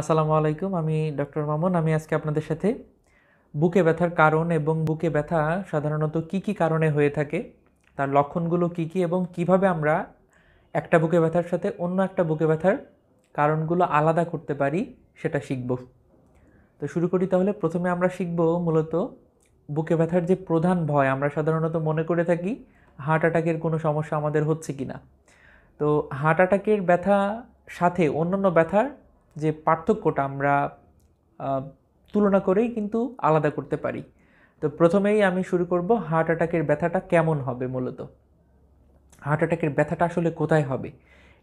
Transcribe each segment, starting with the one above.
আসসালামু আলাইকুম আমি ডক্টর মামুন আমি আজকে আপনাদের সাথে বুকে ব্যথার কারণ এবং বুকে ব্যথা সাধারণত কি কি কারণে হয়ে থাকে তার লক্ষণগুলো কি কি এবং কিভাবে আমরা একটা বুকে ব্যথার সাথে অন্য একটা বুকে ব্যথার কারণগুলো আলাদা করতে পারি সেটা শিখব তো শুরু করি তাহলে প্রথমে আমরা শিখব মূলত বুকে ব্যথার যে প্রধান ভয় আমরা সাধারণত মনে করে থাকি হার্ট অ্যাটাকের কোনো সমস্যা আমাদের হচ্ছে কি না তো হার্ট অ্যাটাকের ব্যথা সাথে অন্যান্য ব্যথার যে পার্থক্যটা আমরা তুলনা করেই কিন্তু আলাদা করতে পারি তো প্রথমেই আমি শুরু করব হার্ট অ্যাটাকের ব্যথাটা কেমন হবে মূলত হার্ট অ্যাটাকের ব্যথাটা আসলে কোথায় হবে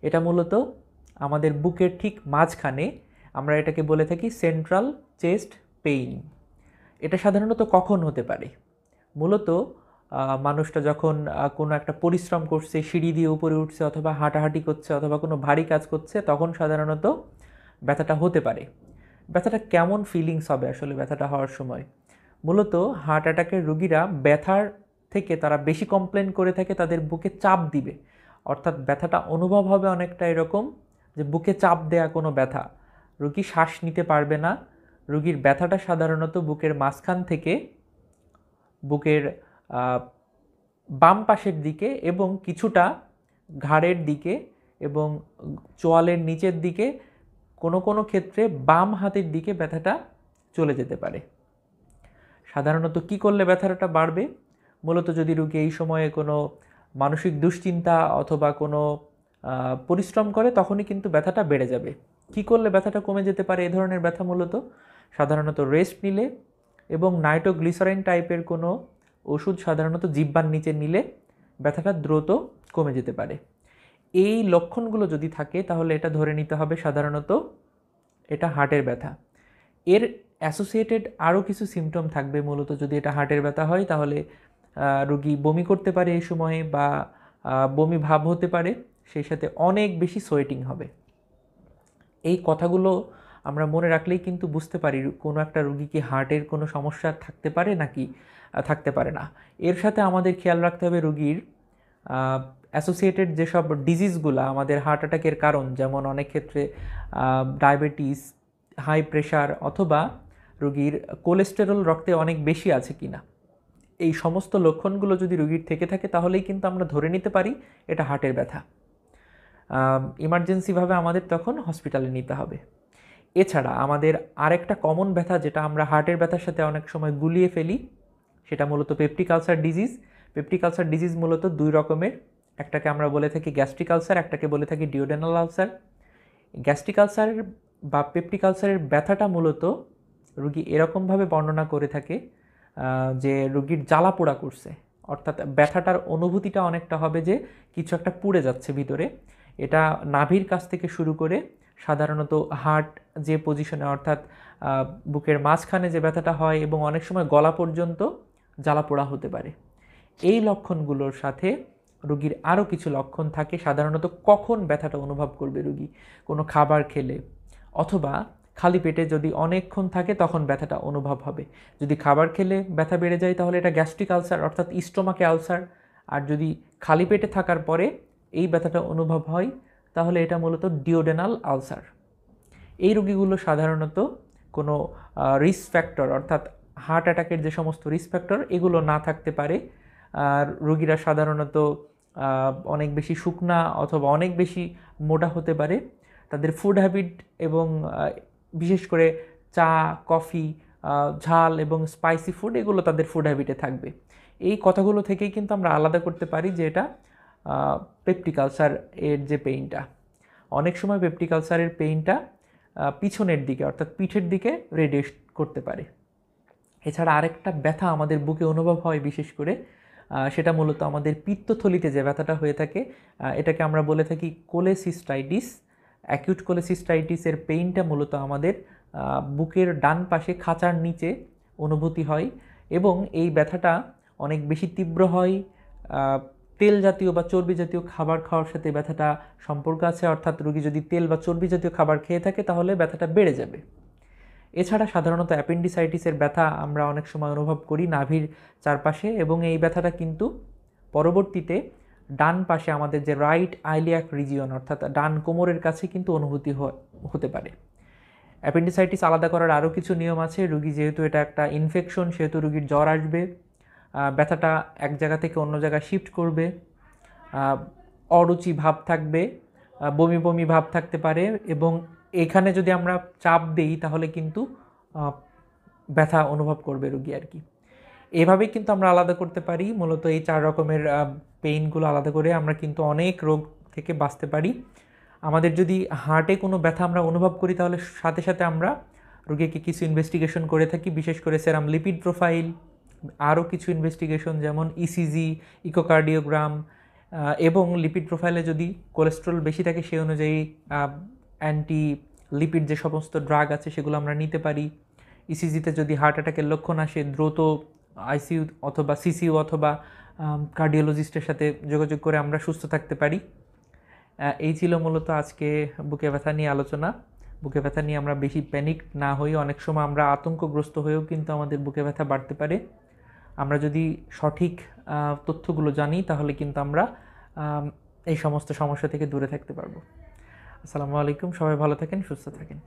এটা মূলত আমাদের বুকের ঠিক মাঝখানে আমরা এটাকে বলে থাকি সেন্ট্রাল চেস্ট পেইন এটা সাধারণত কখন হতে পারে মূলত মানুষটা যখন কোনো একটা পরিশ্রম করছে সিঁড়ি দিয়ে উপরে উঠছে অথবা হাঁটাহাঁটি করছে অথবা কোনো ভারী কাজ করছে তখন সাধারণত ব্যথাটা হতে পারে ব্যথাটা কেমন ফিলিংস হবে আসলে ব্যথাটা হওয়ার সময় মূলত হার্ট অ্যাটাকের রুগীরা ব্যথার থেকে তারা বেশি কমপ্লেন করে থাকে তাদের বুকে চাপ দিবে অর্থাৎ ব্যথাটা অনুভব হবে অনেকটা এরকম যে বুকে চাপ দেয়া কোনো ব্যথা রুগী শ্বাস নিতে পারবে না রুগীর ব্যথাটা সাধারণত বুকের মাঝখান থেকে বুকের বাম পাশের দিকে এবং কিছুটা ঘাড়ের দিকে এবং চোয়ালের নিচের দিকে কোনো কোনো ক্ষেত্রে বাম হাতের দিকে ব্যথাটা চলে যেতে পারে সাধারণত কি করলে ব্যথাটা বাড়বে মূলত যদি রুগী এই সময়ে কোনো মানসিক দুশ্চিন্তা অথবা কোনো পরিশ্রম করে তখনই কিন্তু ব্যথাটা বেড়ে যাবে কি করলে ব্যথাটা কমে যেতে পারে এ ধরনের ব্যথা মূলত সাধারণত রেস্ট নিলে এবং নাইটোগ্লিসারাইন টাইপের কোনো ওষুধ সাধারণত জিব্বার নিচে নিলে ব্যথাটা দ্রুত কমে যেতে পারে এই লক্ষণগুলো যদি থাকে তাহলে এটা ধরে নিতে হবে সাধারণত এটা হার্টের ব্যথা এর অ্যাসোসিয়েটেড আরও কিছু সিমটম থাকবে মূলত যদি এটা হার্টের ব্যথা হয় তাহলে রুগী বমি করতে পারে এই সময়ে বা বমি ভাব হতে পারে সেই সাথে অনেক বেশি সোয়েটিং হবে এই কথাগুলো আমরা মনে রাখলেই কিন্তু বুঝতে পারি কোনো একটা রুগী কি হার্টের কোনো সমস্যা থাকতে পারে নাকি থাকতে পারে না এর সাথে আমাদের খেয়াল রাখতে হবে রুগীর অ্যাসোসিয়েটেড যেসব ডিজিজগুলো আমাদের হার্ট অ্যাটাকের কারণ যেমন অনেক ক্ষেত্রে ডায়াবেটিস হাই প্রেশার অথবা রুগীর কোলেস্টেরল রক্তে অনেক বেশি আছে কি না এই সমস্ত লক্ষণগুলো যদি রুগীর থেকে থাকে তাহলেই কিন্তু আমরা ধরে নিতে পারি এটা হার্টের ব্যথা ইমার্জেন্সিভাবে আমাদের তখন হসপিটালে নিতে হবে এছাড়া আমাদের আরেকটা কমন ব্যথা যেটা আমরা হার্টের ব্যথার সাথে অনেক সময় গুলিয়ে ফেলি সেটা মূলত peptic ulcer disease peptic ulcer disease মূলত দুই রকমের একটাকে আমরা বলে থাকি গ্যাস্ট্রিক আলসার একটাকে বলে থাকি ডিওডেনাল আলসার গ্যাস্ট্রিক আলসারের বা পেপটিক আলসারের ব্যথাটা মূলত রুগী এরকমভাবে বর্ণনা করে থাকে যে রুগীর জ্বালা পোড়া করছে অর্থাৎ ব্যথাটার অনুভূতিটা অনেকটা হবে যে কিছু একটা পুড়ে যাচ্ছে ভিতরে এটা নাভির কাছ থেকে শুরু করে সাধারণত হার্ট যে পজিশনে অর্থাৎ বুকের মাঝখানে যে ব্যথাটা হয় এবং অনেক সময় গলা পর্যন্ত জ্বালা পোড়া হতে পারে এই লক্ষণগুলোর সাথে রোগীর আরও কিছু লক্ষণ থাকে সাধারণত কখন ব্যথাটা অনুভব করবে রুগী কোনো খাবার খেলে অথবা খালি পেটে যদি অনেকক্ষণ থাকে তখন ব্যথাটা অনুভব হবে যদি খাবার খেলে ব্যথা বেড়ে যায় তাহলে এটা গ্যাস্ট্রিক আলসার অর্থাৎ ইস্টোমাকে আলসার আর যদি খালি পেটে থাকার পরে এই ব্যথাটা অনুভব হয় তাহলে এটা মূলত ডিওডেনাল আলসার এই রুগীগুলো সাধারণত কোনো রিস্ক ফ্যাক্টর অর্থাৎ হার্ট অ্যাটাকের যে সমস্ত রিস্ক ফ্যাক্টর এগুলো না থাকতে পারে আর রোগীরা সাধারণত অনেক বেশি শুকনা অথবা অনেক বেশি মোটা হতে পারে তাদের ফুড হ্যাবিট এবং বিশেষ করে চা কফি ঝাল এবং স্পাইসি ফুড এগুলো তাদের ফুড হ্যাবিটে থাকবে এই কথাগুলো থেকেই কিন্তু আমরা আলাদা করতে পারি যে এটা পেপটিকালসার এর যে পেইনটা অনেক সময় পেপটিকালসারের পেইনটা পিছনের দিকে অর্থাৎ পিঠের দিকে রেডিয়েট করতে পারে এছাড়া আরেকটা ব্যথা আমাদের বুকে অনুভব হয় বিশেষ করে সেটা মূলত আমাদের পিত্তথলিতে যে ব্যথাটা হয়ে থাকে এটাকে আমরা বলে থাকি কোলেসিস্টাইটিস অ্যাকিউট কোলেসিস্টাইটিসের পেইনটা মূলত আমাদের বুকের ডান পাশে খাঁচার নিচে অনুভূতি হয় এবং এই ব্যথাটা অনেক বেশি তীব্র হয় তেল জাতীয় বা চর্বি জাতীয় খাবার খাওয়ার সাথে ব্যথাটা সম্পর্ক আছে অর্থাৎ রুগী যদি তেল বা চর্বি জাতীয় খাবার খেয়ে থাকে তাহলে ব্যথাটা বেড়ে যাবে এছাড়া সাধারণত অ্যাপেন্ডিসাইটিসের ব্যথা আমরা অনেক সময় অনুভব করি নাভির চারপাশে এবং এই ব্যথাটা কিন্তু পরবর্তীতে ডান পাশে আমাদের যে রাইট আইলিয়াক রিজিয়ন অর্থাৎ ডান কোমরের কাছে কিন্তু অনুভূতি হতে পারে অ্যাপেন্ডিসাইটিস আলাদা করার আরও কিছু নিয়ম আছে রুগী যেহেতু এটা একটা ইনফেকশন সেহেতু রুগীর জ্বর আসবে ব্যথাটা এক জায়গা থেকে অন্য জায়গায় শিফট করবে অরুচি ভাব থাকবে বমি বমি ভাব থাকতে পারে এবং এখানে যদি আমরা চাপ দিই তাহলে কিন্তু ব্যথা অনুভব করবে রুগী আর কি এভাবেই কিন্তু আমরা আলাদা করতে পারি মূলত এই চার রকমের পেইনগুলো আলাদা করে আমরা কিন্তু অনেক রোগ থেকে বাঁচতে পারি আমাদের যদি হার্টে কোনো ব্যথা আমরা অনুভব করি তাহলে সাথে সাথে আমরা রোগীকে কিছু ইনভেস্টিগেশন করে থাকি বিশেষ করে সেরাম লিপিড প্রোফাইল আরও কিছু ইনভেস্টিগেশন যেমন ইসিজি e ইকোকার্ডিওগ্রাম এবং লিপিড প্রোফাইলে যদি কোলেস্ট্রল বেশি থাকে সেই অনুযায়ী অ্যান্টি লিপিড যে সমস্ত ড্রাগ আছে সেগুলো আমরা নিতে পারি ইসিজিতে e যদি হার্ট অ্যাটাকের লক্ষণ আসে দ্রুত আইসিইউ অথবা সিসিউ অথবা কার্ডিওলজিস্টের সাথে যোগাযোগ করে আমরা সুস্থ থাকতে পারি এই ছিল মূলত আজকে বুকে ব্যথা নিয়ে আলোচনা বুকে ব্যথা নিয়ে আমরা বেশি প্যানিক না হয়ে অনেক সময় আমরা আতঙ্কগ্রস্ত হয়েও কিন্তু আমাদের বুকে ব্যথা বাড়তে পারে আমরা যদি সঠিক তথ্যগুলো জানি তাহলে কিন্তু আমরা এই সমস্ত সমস্যা থেকে দূরে থাকতে পারবো আসসালামু আলাইকুম সবাই ভালো থাকেন সুস্থ থাকেন